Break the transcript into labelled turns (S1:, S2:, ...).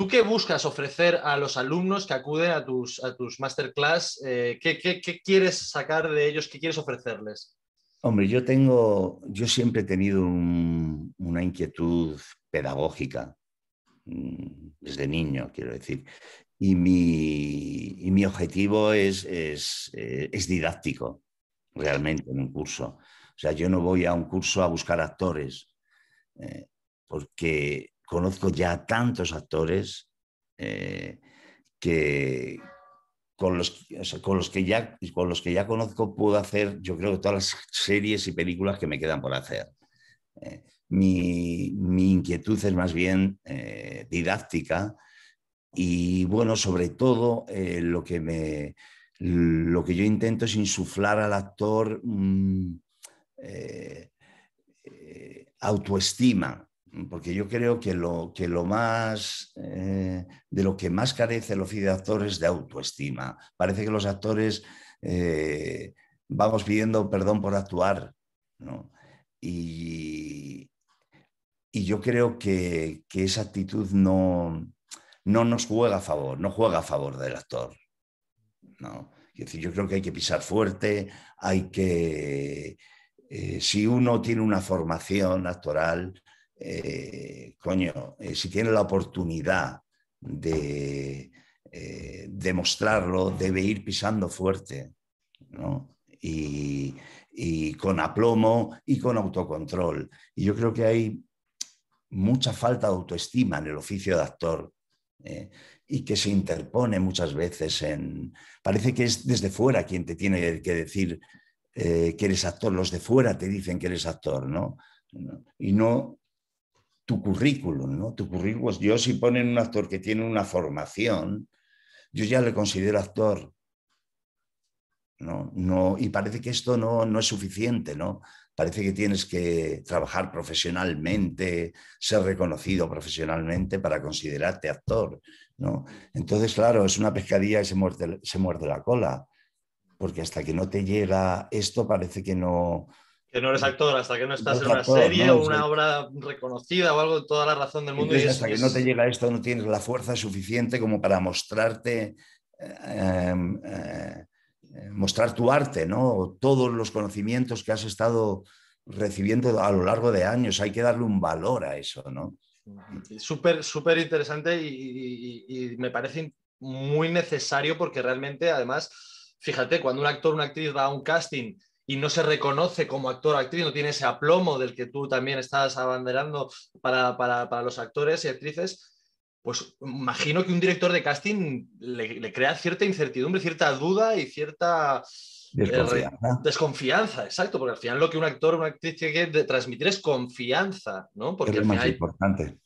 S1: ¿Tú qué buscas ofrecer a los alumnos que acuden a tus, a tus masterclass? Eh, ¿qué, quieres sacar de ellos? ¿Qué quieres ofrecerles?
S2: Hombre, yo tengo, yo siempre he tenido una inquietud pedagógica mm, desde niño, quiero decir. Y mi, objetivo es, es, eh, es didáctico, realmente, en un curso. O sea, yo no voy a un curso a buscar actores, eh, porque conozco ya tantos actores eh, que, con los, con los, que ya, con los que ya conozco puedo hacer, yo creo todas las series y películas que me quedan por hacer. Eh, mi, inquietud es más bien eh, didáctica y bueno, sobre todo lo, que me, lo que yo intento es insuflar al actor mm, autoestima, porque yo creo que lo, más, eh, de lo que más carece el oficio de actor es de autoestima. Parece que los actores eh, vamos pidiendo perdón por actuar, Y, yo creo que, esa actitud no, nos juega a favor, no juega a favor del actor, Es decir, yo creo que hay que pisar fuerte, hay que... Eh, si uno tiene una formación actoral, eh, coño, eh, si tiene la oportunidad de eh, demostrarlo, debe ir pisando fuerte, ¿no? Y, y, con aplomo y con autocontrol. Y yo creo que hay mucha falta de autoestima en el oficio de actor. y que se interpone muchas veces en... Parece que es desde fuera quien te tiene que decir que eres actor, los de fuera te dicen que eres actor, ¿no? Y no tu currículum, ¿no? Tu currículum, pues, yo si ponen un actor que tiene una formación, yo ya le considero actor. No, no, y parece que esto no, no es suficiente, ¿no? Parece que tienes que trabajar profesionalmente, ser reconocido profesionalmente para considerarte actor, ¿no? Entonces, claro, es una pescadilla que se muerde, se muerde la cola, porque hasta que no te llega esto parece que no,
S1: que no eres actor hasta que no estás en una serie o una obra reconocida o algo, de toda la razón del mundo. y hasta que no te
S2: llega esto, no tienes la fuerza suficiente como para mostrarte, eh, em, eh, eh, mostrar tu arte, ¿no? Todos los conocimientos que has estado recibiendo a lo largo de años. Hay que darle un valor a eso, ¿no?
S1: Súper, súper interesante y, y, me parece muy necesario porque realmente, además, fíjate, cuando un actor o una actriz va a un casting y no se reconoce como actor o actriz, no tiene ese aplomo del que tú también estás abanderando para, los actores y actrices, pues imagino que un director de casting le, crea cierta incertidumbre, cierta duda y cierta eh, desconfianza. exacto, porque al final lo que un actor o una actriz tiene que transmitir es confianza, ¿no? Porque es lo más
S2: importante.